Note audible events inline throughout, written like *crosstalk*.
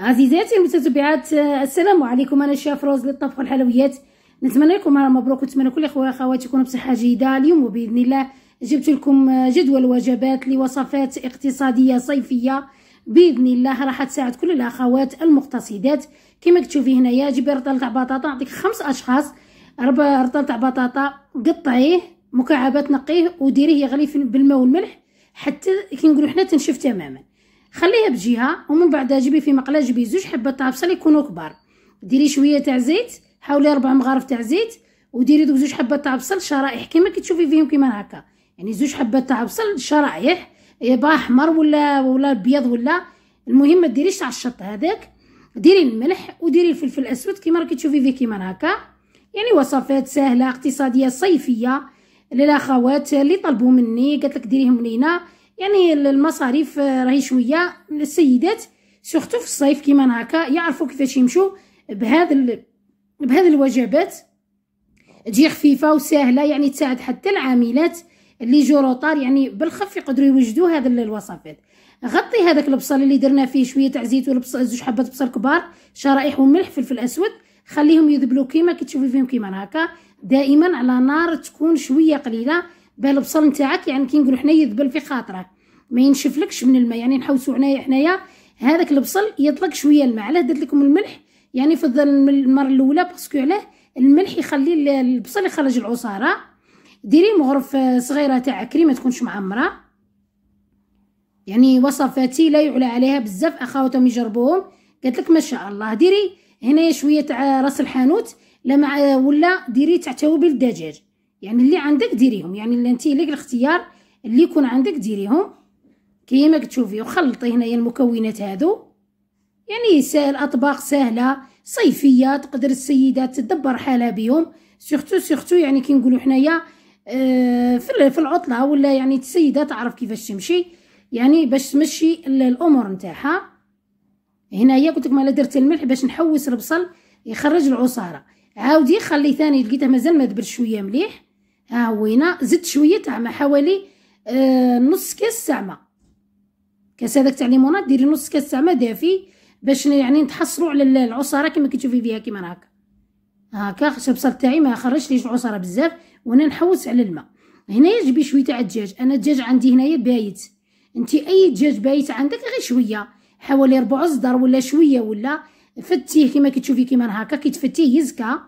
عزيزاتي المتتبعات السلام عليكم انا الشاف روز للطبخ والحلويات نتمنى لكم مبروك ونتمنى كل اخويا اخواتي يكونوا بصحه جيده اليوم باذن الله جبت لكم جدول وجبات لوصفات اقتصاديه صيفيه باذن الله راح تساعد كل الاخوات المقتصدات كما كتشوفي هنايا جيبي رطل تاع بطاطا نعطيك خمس اشخاص ربع رطل تاع بطاطا قطعيه مكعبات نقيه وديريه يغلي بالماء والملح حتى كي نقولوا حنا تنشف تماما خليها بجهه ومن بعدها جيبي في مقله جيبي زوج حبات تاع بصل يكونوا كبار ديري شويه تاع زيت حاولي ربع مغارف تاع زيت وديري دوك زوج حبات تاع بصل شرائح كيما كتشوفي فيهم كيما هكا يعني زوج حبات تاع بصل شرائح يبقى احمر ولا ولا ابيض ولا المهم ما ديريش تاع الشط هذاك ديري الملح وديري الفلفل الاسود كيما راكي تشوفي فيه كيما هكا يعني وصفات سهله اقتصاديه صيفيه للاخوات اللي طلبوا مني قالت لك ديريهم لينا يعني المصاريف آه، راهي شويه السيدات سورتو في الصيف كيما هكا يعرفوا كيفاش يمشوا بهذا بهذا الوجبات تجي خفيفه وسهله يعني تساعد حتى العاملات اللي جو روطار يعني بالخف يقدروا يوجدوا هذا الوصفات غطي هذاك البصل اللي درنا فيه شويه تاع زيت والبصل زوج حبات بصل كبار شرائح وملح فلفل اسود خليهم يذبلوا كيما كتشوفي فيهم كيما هكا دائما على نار تكون شويه قليله بالبصل نتاعك يعني كي نقولوا حنا يذبل في خاطرك ما ينشفلكش من الماء يعني نحوسوا عناية حنايا هذاك البصل يطلق شويه الماء علاه درت لكم الملح يعني فضل المره الاولى باسكو علاه الملح يخلي البصل يخرج العصاره ديري مغرف صغيره تاع كريمه تكونش معمره يعني وصفاتي لا يعلى عليها بزاف اخواتهم يجربوهم قالت لك ما شاء الله ديري هنايا شويه تاع راس الحانوت لا مع ولا ديري تاع توابل الدجاج يعني اللي عندك ديريهم يعني اللي انت لك الاختيار اللي يكون عندك ديريهم كيما كتشوفي وخلطي هنايا المكونات هادو يعني سهل اطباق سهله صيفيه تقدر السيدات تدبر حالها بهم سورتو سورتو يعني كي نقولوا حنايا اه في العطله ولا يعني السيده تعرف كيفاش تمشي يعني باش تمشي الامور نتاعها هنايا قلت لك انا درت الملح باش نحوس البصل يخرج العصاره عاودي خلي ثاني لقيته مازال ما دبر شويه مليح ها وينا زدت شويه تاع ما حوالي آه نص كاس تاع ما كاس هذاك تاع ليموناد ديري نص كاس تاع ما دافي باش يعني نتحصلوا على العصاره كما كتشوفي فيها كيما هكا هاكا خش البصل تاعي ما ليش العصاره بزاف وانا نحوس على الماء هنايا جبي شويه تاع الدجاج انا الدجاج عندي هنايا بايت انت اي دجاج بايت عندك غير شويه حوالي ربع صدر ولا شويه ولا فتيه كما كتشوفي كيما هكا كيتفتيه يزكى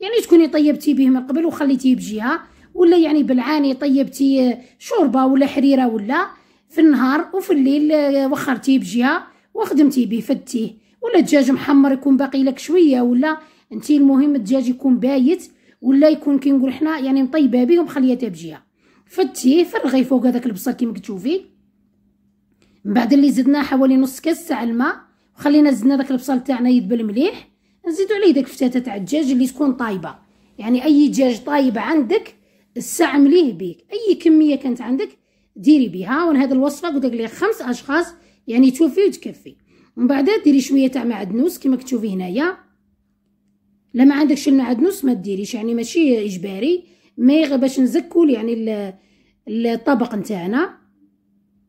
يعني تكوني طيبتي به من قبل وخليتيه بجهه ولا يعني بلعاني طيبتي شوربه ولا حريره ولا في النهار وفي الليل آه، وخرتيه بجهه وخدمتي به فدتيه ولا دجاج محمر يكون باقي لك شويه ولا انت المهم الدجاج يكون بايت ولا يكون كي نقول حنا يعني مطيبه به ومخليته بجهه فدتيه فرغي فوق هذاك البصل كيما كتشوفي من بعد اللي زدناه حوالي نص كاس تاع الماء وخلينا زدنا داك البصل تاعنا يدبل مليح نزيدو عليه داك الفتاته تاع الدجاج اللي تكون طايبه يعني اي دجاج طايب عندك استعمليه بيك اي كميه كانت عندك ديري بها وانا هذه الوصفه قلت لك خمس اشخاص يعني توفي وتكفي ومن بعد ديري شويه تاع معدنوس كما كتشوفي هنايا لا ما عندكش المعدنوس ما ديريش يعني ماشي اجباري مي غير باش نزكو يعني الطبق نتاعنا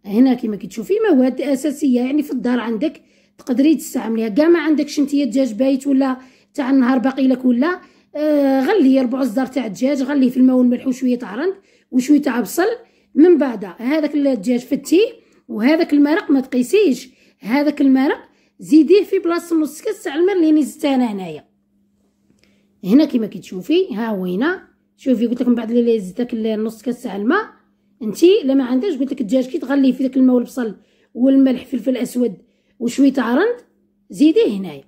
هنا كما كتشوفي مواد اساسيه يعني في الدار عندك تقدري تستعمليها كاع ما عندكش نتيا دجاج بايت ولا تاع النهار باقي لك ولا آه، غلي ربع الزر تاع الدجاج غليه في الماء والملح وشويه تاع عرند وشويه تاع بصل من بعد هذاك الدجاج فتيه وهذاك المرق ما تقيسيش هذاك المرق زيديه في بلاصه نص كاس تاع الماء اللي نزلت انا هنايا هنا كما كتشوفي ها وينا شوفي قلت لكم من بعد اللي زدت داك النص كاس تاع الماء انت لا ما عندهاش قلت لك الدجاج كي تغليه في داك الماء والبصل والملح فلفل اسود وشويه تاع عرند زيديه هنايا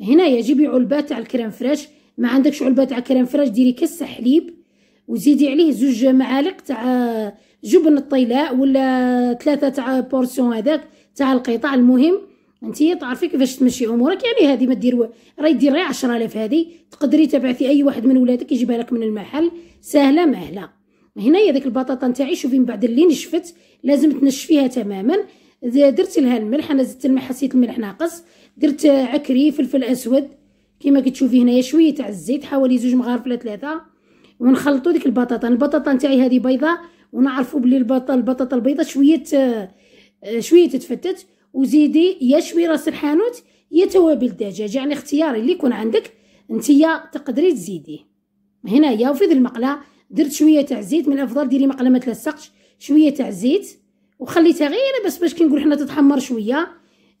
هنايا جيبي علبه تاع الكريم فريش ما عندكش علبه تاع كريم فريش ديري كاس حليب وزيدي عليه زوج معالق تاع جبن الطيلاء ولا ثلاثه تاع بورسيون هذاك تاع القطع المهم انتي تعرفي كيفاش تمشي امورك يعني هذه ما دير راهي ديري 10000 هذه تقدري تبعثي اي واحد من ولادك يجيبها لك من المحل سهله مهله هنايا ديك البطاطا نتاعي شوفي من بعد اللي نشفت لازم تنشفيها تماما درت لها الملح انا زدت الملح حسيت الملح ناقص درت عكري فلفل اسود كما كتشوفي هنايا شويه تاع الزيت حوالي زوج مغارف ولا ثلاثه ونخلطوا ديك البطاطا البطاطا نتاعي هذه بيضاء ونعرفوا بلي البطاطا البطاطا البيضاء شويه آه، شويه تتفتت وزيدي يا شوي راس الحانوت يا توابل الدجاج يعني اختياري اللي يكون عندك نتيا تقدري تزيديه هنايا وفي ذي المقله درت شويه تاع الزيت من الافضل ديري مقله ما تلصقش شويه تاع الزيت وخليتها غير بس باش كنقول حنا تتحمر شويه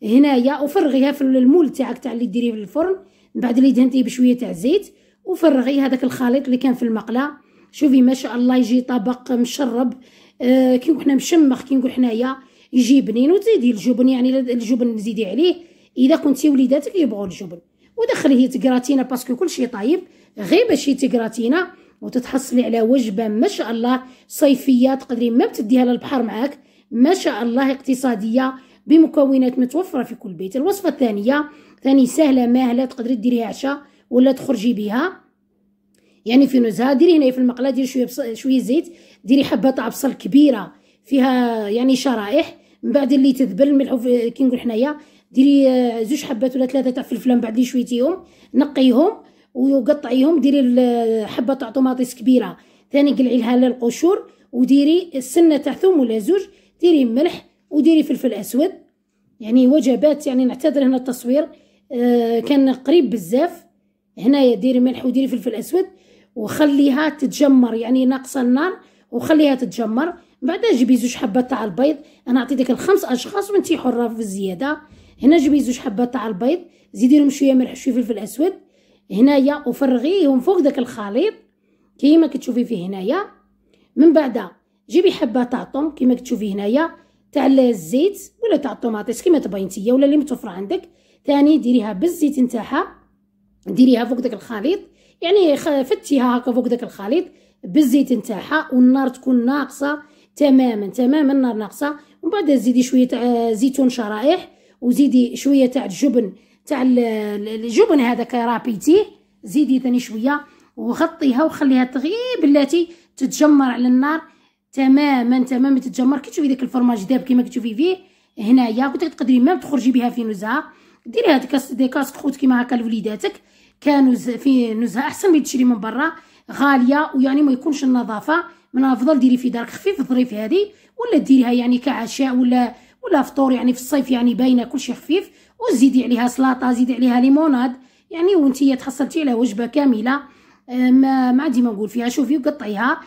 هنايا وفرغيها في المول تاعك تاع اللي ديريه في الفرن من بعد اللي دهنتيه بشويه تاع الزيت وفرغي هذاك الخليط اللي كان في المقله شوفي ما شاء الله يجي طبق مشرب آه كي نقول حنا مشمخ كي نقول حنايا يجي بنين وتزيدي الجبن يعني الجبن زيدي عليه اذا كنتي وليداتك يبغوا الجبن ودخليه تكراتينا باسكو كلشي طايب غير باش يتكراتينا وتتحصلي على وجبه ما شاء الله صيفيه تقدري ما تديها للبحر معاك ما شاء الله اقتصاديه بمكونات متوفرة في كل بيت الوصفة الثانية ثاني سهلة ماهلة تقدري ديريها عشاء ولا تخرجي بها يعني في نزهة ديري هنا في المقله ديري شوية بص... شوية زيت ديري حبة تاع بصل كبيرة فيها يعني شرائح من بعد اللي تذبل في... كي نقول حنايا ديري آه، زوج حبات ولا ثلاثة تاع فلفل من بعد شويتيهم نقيهم وقطعيهم ديري آه، حبة تاع طوماطيس كبيرة ثاني قلعي لها القشور وديري السنة تاع ثوم ولا زوج ديري ملح وديري فلفل اسود يعني وجبات يعني نعتذر هنا التصوير آه كان قريب بزاف هنايا ديري ملح وديري فلفل اسود وخليها تتجمر يعني ناقصه النار وخليها تتجمر بعد جيبي زوج حبات تاع البيض انا عطيتك الخمس اشخاص وانتي حره في الزياده هنا جيبي زوج حبات تاع البيض زيدي لهم شويه ملح شويه فلفل اسود هنايا وفرغيهم فوق داك الخليط كيما كتشوفي فيه هنايا من بعد جيبي حبه تاع طوم كيما كتشوفي هنايا تاع الزيت ولا تاع الطوماطيس كيما تبغي نتيا ولا اللي متوفره عندك ثاني ديريها بالزيت نتاعها ديريها فوق داك الخليط يعني فتيها هكا فوق داك الخليط بالزيت نتاعها والنار تكون ناقصه تماما تماما النار ناقصه ومن بعد زيدي شويه تاع زيتون شرائح وزيدي شويه تاع الجبن تاع الجبن هذاك رابيتيه زيدي ثاني شويه وغطيها وخليها تغيب بلاتي تتجمر على النار تماما تماما تتجمر كي تشوفي داك الفرماج داب كيما كتشوفي فيه هنايا كنت تقدري ميم تخرجي بها في نزهه ديري هاد كاس دي خوت كيما هكا لوليداتك كانوا في نزهه احسن من تشري من برا غاليه ويعني ما يكونش النظافه من الافضل ديري في دارك خفيف ظريف هذه ولا ديريها يعني كعشاء ولا ولا فطور يعني في الصيف يعني باينه كلشي خفيف وزيدي عليها سلطه زيدي عليها ليموناد يعني وانتي تحصلتي على وجبه كامله آه، ما ما عندي ما نقول فيها شوفي وقطعيها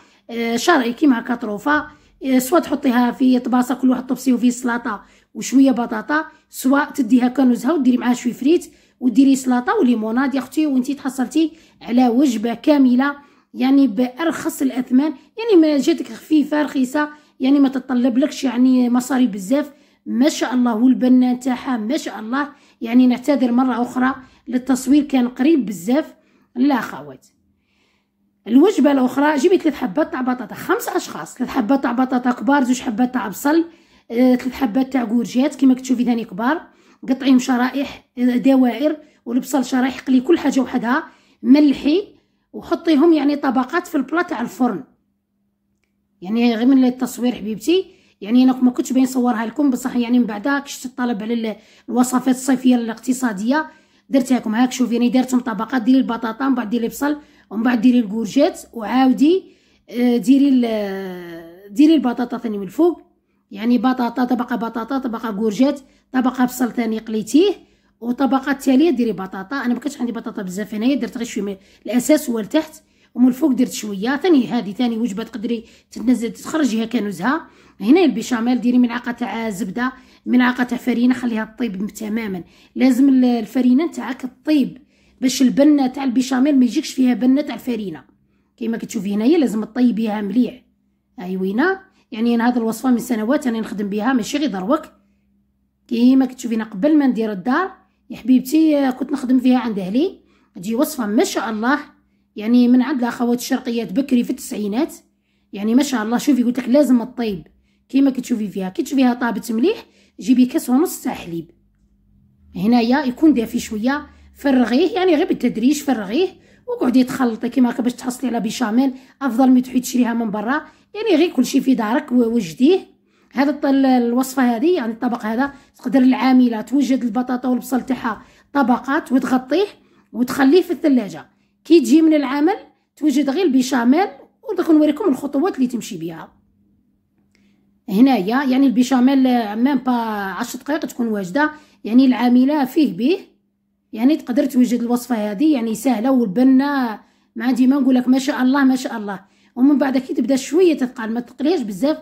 شرعي كيما هكا طروفه إيه، سوا تحطيها في طباسه كل واحد طبسي فيه سلطه وشويه بطاطا سوا تديها كنوزها وديري معاها شويه فريت وديري سلطه وليموناد يا اختي وانت تحصلتي على وجبه كامله يعني بارخص الاثمان يعني ما جاتك خفيفه رخيصه يعني ما تتطلبلكش يعني مصاري بزاف ما شاء الله والبنة تاعها ما شاء الله يعني نعتذر مره اخرى للتصوير كان قريب بزاف لا خوات الوجبه الاخرى جيبي ثلاث حبات تاع بطاطا خمس اشخاص ثلاث حبات تاع بطاطا كبار زوج حبات تاع بصل آه، ثلاث حبات تاع كورجيات كما كتشوفي ثاني كبار قطعيهم شرائح آه، دوائر والبصل شرائح قلي كل حاجه وحدها ملحي وحطيهم يعني طبقات في البلا تاع الفرن يعني غير من التصوير حبيبتي يعني انا ما كنتش باين نصورها لكم بصح يعني من بعدها كشت الطلب على الوصفات الصيفيه الاقتصاديه درتها لكم هاك شوفي يعني درتهم طبقات ديال البطاطا من بعد ديال البصل ومن بعد ديري الكورجات وعاودي آه، ديري آه، ديري البطاطا ثاني من الفوق يعني بطاطا طبقه بطاطا طبقه كورجات طبقه بصل ثاني قليتيه وطبقه التاليه ديري بطاطا انا ما عندي بطاطا بزاف هنايا درت غير شويه الاساس هو لتحت ومن الفوق درت شويه ثاني هذه ثاني وجبه تقدري تنزل تخرجيها كنوزها هنا البيشاميل ديري ملعقه تاع زبده ملعقه تاع فرينه خليها طيب تماما لازم الفرينه تاعك طيب باش البنه تاع البيشاميل ما يجيكش فيها بنه تاع الفرينه كيما كتشوفي هنايا لازم تطيبيها مليح هاي وينه يعني انا هذه الوصفه من سنوات انا نخدم بها ماشي غير دروك كيما كتشوفينا قبل ما ندير الدار يا حبيبتي كنت نخدم فيها عند اهلي تجي وصفه ما شاء الله يعني من عند الاخوات الشرقيات بكري في التسعينات يعني ما شاء الله شوفي قلت لك لازم الطيب كيما كتشوفي فيها كي تشوفيها طابت مليح جيبي كاس ونص تاع حليب هنايا يكون دافي شويه فرغيه يعني غير بالتدريج فرغيه وقعدي تخلطي كيما هكا باش تحصلي على بيشاميل افضل من تروحي تشريها من برا يعني غير كلشي في دارك وجديه هذا الوصفه هذه يعني الطبق هذا تقدر العامله توجد البطاطا والبصل تاعها طبقات وتغطيه وتخليه في الثلاجه كي تجي من العمل توجد غير البيشاميل ودوك نوريكم الخطوات اللي تمشي بها هنايا يعني البيشاميل ميم با 10 دقائق تكون واجده يعني العامله فيه به يعني تقدر توجد الوصفه هذه يعني سهله والبنه ما عندي ما نقول لك ما شاء الله ما شاء الله ومن بعد كي تبدا شويه تتقال ما تقليهاش بزاف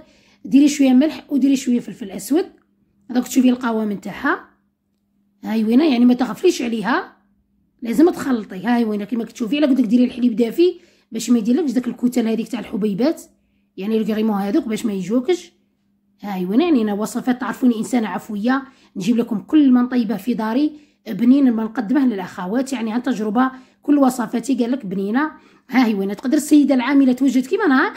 ديري شويه ملح وديري شويه فلفل اسود هذاك تشوفي القوام نتاعها هاي وينه يعني ما تغفليش عليها لازم تخلطي هاي وينه كيما كتشوفي الا قدك ديري الحليب دافي باش ما يديرلكش داك الكتل هذيك تاع الحبيبات يعني الكريمو هذوك باش ما يجوكش هاي وينه يعني انا وصفات تعرفوني انسانه عفويه نجيب لكم كل ما نطيبه في داري بنين ما نقدمه للاخوات يعني عن تجربه كل وصفاتي قال لك بنينه ها هي وين تقدر السيده العامله توجد كيما هاك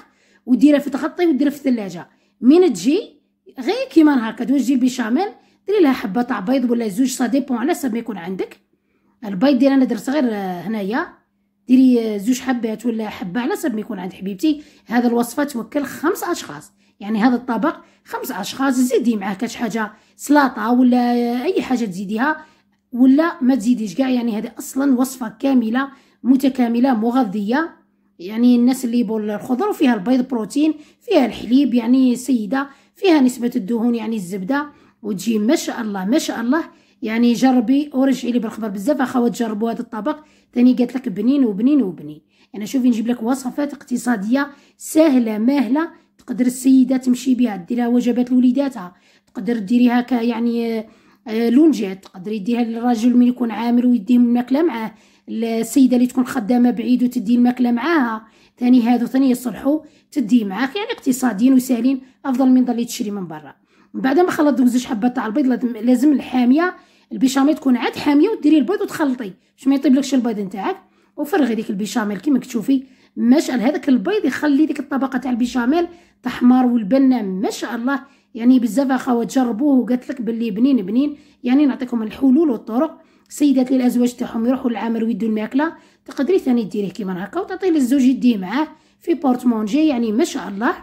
وديرها في تخطي وديرها في الثلاجه من تجي غير كيما نهار توجدي البيشاميل ديري لها حبه تاع بيض ولا زوج سا ديبون على حسب ما يكون عندك البيض ديالي انا درت غير هنايا ديري زوج حبات ولا حبه على حسب ما يكون عند حبيبتي هذا الوصفه توكل خمس اشخاص يعني هذا الطبق خمس اشخاص زيدي معاه كاش حاجه سلطه ولا اي حاجه تزيديها ولا ما تزيديش كاع يعني هذا اصلا وصفه كامله متكامله مغذيه يعني الناس اللي يبغوا الخضر وفيها البيض بروتين فيها الحليب يعني سيده فيها نسبه الدهون يعني الزبده وتجي ما شاء الله ما شاء الله يعني جربي ورجعي لي بالخبر بزاف اخوات جربوا هذا الطبق ثاني قالت لك بنين وبنين وبنين انا شوفي نجيب لك وصفات اقتصاديه سهله ماهله تقدر السيده تمشي بها ديرها وجبات لوليداتها تقدر ديريها يعني آه، لونجات تقدري يديها للراجل من يكون عامل ويديه الماكله معاه السيده اللي تكون خدامه بعيد وتدي الماكله معاها ثاني هادو ثاني يصلحوا تدي معاك يعني اقتصاديين وسهلين افضل من ضلي تشري من برا من بعد ما خلط دوك زوج حبات تاع البيض لازم الحاميه البيشاميل تكون عاد حاميه وديري البيض وتخلطي باش ما يطيبلكش البيض نتاعك وفرغي ديك البيشاميل كيما كتشوفي ما شاء الله هذاك البيض يخلي ديك الطبقه تاع البيشاميل تحمر والبنه ما شاء الله يعني بزاف اخوات جربوه وقالت لك باللي بنين بنين يعني نعطيكم الحلول والطرق سيدات للازواج تاعهم يروحوا للعامر ويدوا الماكله تقدري ثاني ديريه كيما هكا وتعطيه للزوج يديه معاه في بورتمونجي يعني ما شاء الله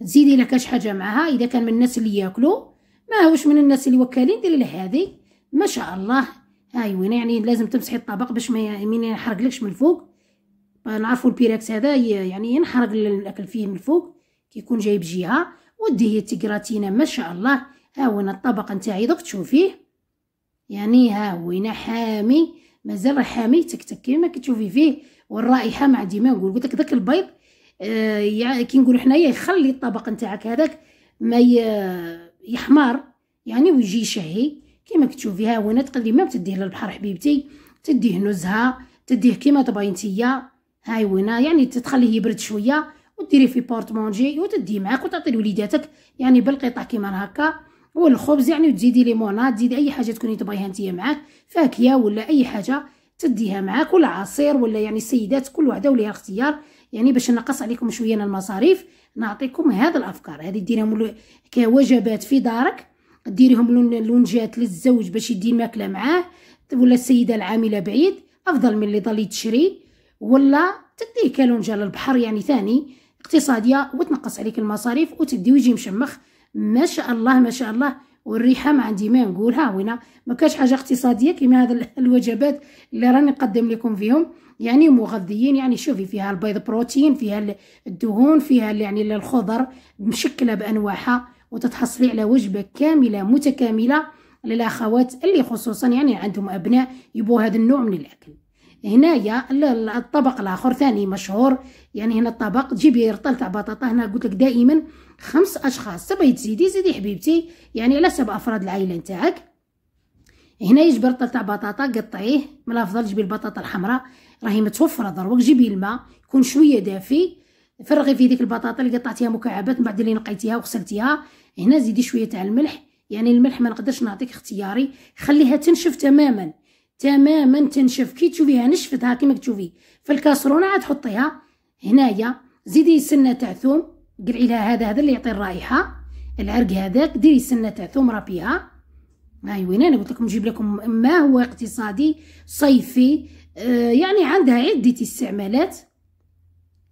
تزيدي لك كاش حاجه معاها اذا كان من الناس اللي ياكلوا ما هوش من الناس اللي وكالين ديري له هذه ما شاء الله هاي وين يعني لازم تمسحي الطبق باش ما من ينحرقلكش من الفوق نعرفوا البيراكس هذا يعني ينحرق الاكل فيه من الفوق كيكون جايب جهه ودي هي تقراتينا ما شاء الله ها هو الطبق نتاعي دوك تشوفيه يعني ها هو حامي مازال حامي تكتك كيما كتشوفي فيه والرائحه ما عندي ما نقول قلت لك داك البيض آه يعني كي نقولوا حنايا يخلي الطبق نتاعك هذاك ما يحمر يعني ويجي شهي كيما كتشوفي وانا تقدري ما تديه للبحر حبيبتي تديه نزهه تديه كيما تبغي نتيا هاي وينا يعني تخليه يبرد شويه وديري في بورتمونجي وتدي معاك وتعطي لوليداتك يعني بالقطع كيما هكا والخبز يعني وتزيدي ليموناد تزيدي اي حاجه تكوني تبغيها انت معاك فاكهه ولا اي حاجه تديها معاك ولا عصير ولا يعني السيدات كل وحده وليها الاختيار يعني باش نقص عليكم شويه المصاريف نعطيكم هذه الافكار هذه ديريهم كوجبات في دارك ديريهم لونجات للزوج باش يدي ماكله معاه ولا السيده العامله بعيد افضل من اللي ضلي تشري ولا تديه كالونجه للبحر يعني ثاني اقتصاديه وتنقص عليك المصاريف وتدي ويجي مشمخ ما شاء الله ما شاء الله والريحه ما عندي ما نقولها وين ما كاش حاجه اقتصاديه كيما هذا *laughs* الوجبات اللي راني نقدم لكم فيهم يعني مغذيين يعني شوفي فيها البيض بروتين فيها الدهون فيها يعني الخضر مشكله بانواعها وتتحصلي على وجبه كامله متكامله للاخوات اللي خصوصا يعني عندهم ابناء يبغوا هذا النوع من الاكل هنايا الطبق الاخر ثاني مشهور يعني هنا الطبق جيبي رطل تاع بطاطا هنا قلت لك دائما خمس اشخاص تبغي تزيدي زيدي حبيبتي يعني على سبع افراد العائله نتاعك هنا يجبر رطل تاع بطاطا قطعيه من الافضل جيبي البطاطا الحمراء راهي متوفره دروك جيبي الماء يكون شويه دافي فرغي في ديك البطاطا اللي قطعتيها مكعبات من بعد اللي نقيتيها وغسلتيها هنا زيدي شويه تاع الملح يعني الملح ما نقدرش نعطيك اختياري خليها تنشف تماما تماما تنشف كي تشوفيها نشفتها كيما تشوفي في الكاسرونه عاد تحطيها هنايا زيدي سنه تاع ثوم قلعي لها هذا هذا اللي يعطي الرائحه العرق هذاك ديري سنه تاع ثوم رابيها هاي وين انا قلت لكم نجيب لكم ما هو اقتصادي صيفي آه، يعني عندها عده استعمالات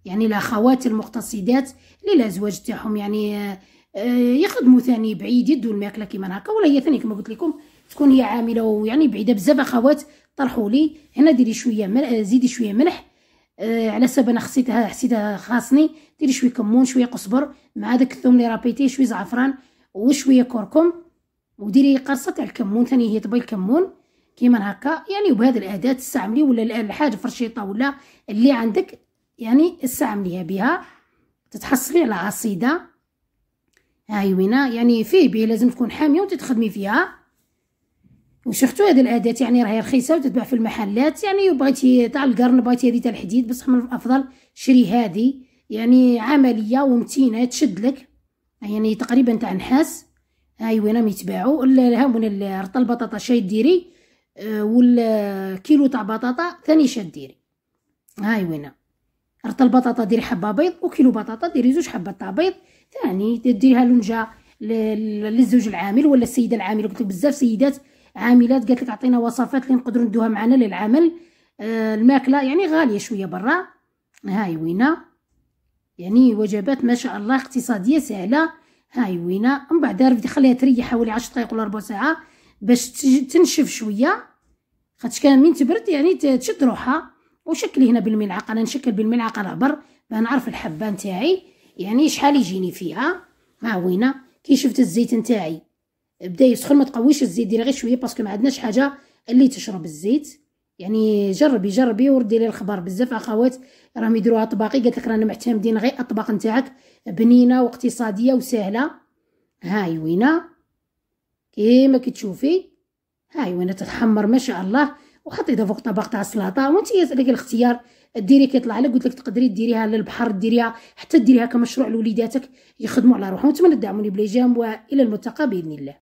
يعني الاخوات المقتصدات اللي الازواج تاعهم يعني آه، آه، يخدموا ثاني بعيد يدوا الماكله كيما هكا ولا هي ثاني كما قلت لكم تكون هي عامله ويعني بعيده بزاف اخوات طرحوا لي هنا ديري شويه ملح آه، زيدي شويه ملح آه على حسب انا خصيتها حسيتها خاصني ديري شويه كمون شويه قزبر مع داك الثوم اللي رابيتيه شويه زعفران وشويه كركم وديري قرصه تاع الكمون ثاني هي طبي الكمون كيما هكا يعني وبهذه الاداه تستعملي ولا الحاجه فرشيطه ولا اللي عندك يعني استعمليها بها تتحصلي على عصيده هاي وينه يعني فيه بيه لازم تكون حاميه وتتخدمي فيها وشفتو هاد الاداه يعني راهي رخيصه وتتباع في المحلات يعني بغيتي تاع القرن بغيتي هذه تاع الحديد بصح من الافضل شري هذه يعني عمليه ومتينه تشد لك يعني تقريبا تاع نحاس هاي أيوة، وين نعم، يتباعوا ها من رطل البطاطا شاي ديري آه، والكيلو تاع بطاطا ثاني شاي ديري هاي أيوة، وين نعم. رطل البطاطا ديري حبه بيض وكيلو بطاطا ديري زوج حبات تاع بيض ثاني ديريها لونجا للزوج العامل ولا السيده العامله قلت بزاف سيدات عاملات قالت لك عطينا وصفات اللي نقدروا ندوها معنا للعمل آه الماكله يعني غاليه شويه برا هاي وينا يعني وجبات ما شاء الله اقتصاديه سهله هاي وينا من بعد عرفتي خليها تريح حوالي 10 دقائق ولا ربع ساعه باش تنشف شويه خاطش كان من تبرد يعني تشد روحها وشكلي هنا بالملعقه انا نشكل بالملعقه العبر باه نعرف الحبه نتاعي يعني شحال يجيني فيها ها وينا كي شفت الزيت نتاعي بدا يسخن ما تقويش الزيت ديري غير شويه باسكو ما عندناش حاجه اللي تشرب الزيت يعني جربي جربي وردي لي الخبر بزاف اخوات راهم يديروها طباقي قالت لك رانا معتمدين غير اطباق نتاعك بنينه واقتصاديه وسهله هاي وينه كيما كتشوفي هاي وينه تتحمر ما شاء الله وحطيتها فوق طبق تاع السلطه وانت لك الاختيار ديري كيطلع لك قلت لك تقدري ديريها للبحر ديريها حتى ديريها كمشروع لوليداتك يخدموا على روحهم نتمنى تدعموني بلي جيم والى الملتقى باذن الله